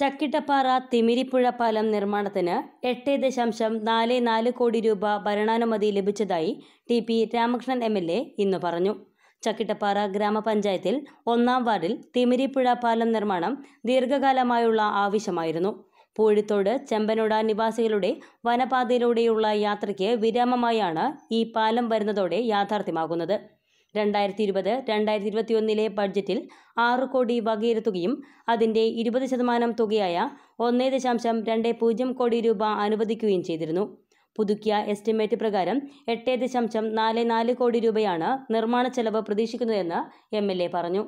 ചക്കിട്ടപ്പാറ തിമിരിപ്പുഴ പാലം നിർമ്മാണത്തിന് എട്ട് ദശാംശം നാല് നാല് കോടി രൂപ ഭരണാനുമതി ലഭിച്ചതായി T P Ramakrishnan M L A ഇന്ന് പറഞ്ഞു ചക്കിട്ടപ്പാറ ഗ്രാമപഞ്ചായത്തിൽ ഒന്നാം വാർഡിൽ തിമിരിപ്പുഴ പാലം നിർമ്മാണം ദീർഘകാലമായുള്ള ആവശ്യമായിരുന്നു പൂഴിത്തോട് ചെമ്പനോട നിവാസികളുടെ വനപാതയിലൂടെയുള്ള യാത്രയ്ക്ക് വിരാമമായാണ് ഈ പാലം വരുന്നതോടെ യാഥാർത്ഥ്യമാകുന്നത് രണ്ടായിരത്തി ഇരുപത് രണ്ടായിരത്തി ഇരുപത്തിയൊന്നിലെ ബഡ്ജറ്റിൽ ആറ് കോടി വകയിരുത്തുകയും അതിൻ്റെ ഇരുപത് ശതമാനം തുകയായ ഒന്നേ ദശാംശം രണ്ട് പൂജ്യം കോടി രൂപ അനുവദിക്കുകയും ചെയ്തിരുന്നു പുതുക്കിയ എസ്റ്റിമേറ്റ് പ്രകാരം എട്ട് ദശാംശം നാല് നാല് കോടി രൂപയാണ് നിർമ്മാണ ചെലവ് പ്രതീക്ഷിക്കുന്നതെന്ന് എം എൽ എ പറഞ്ഞു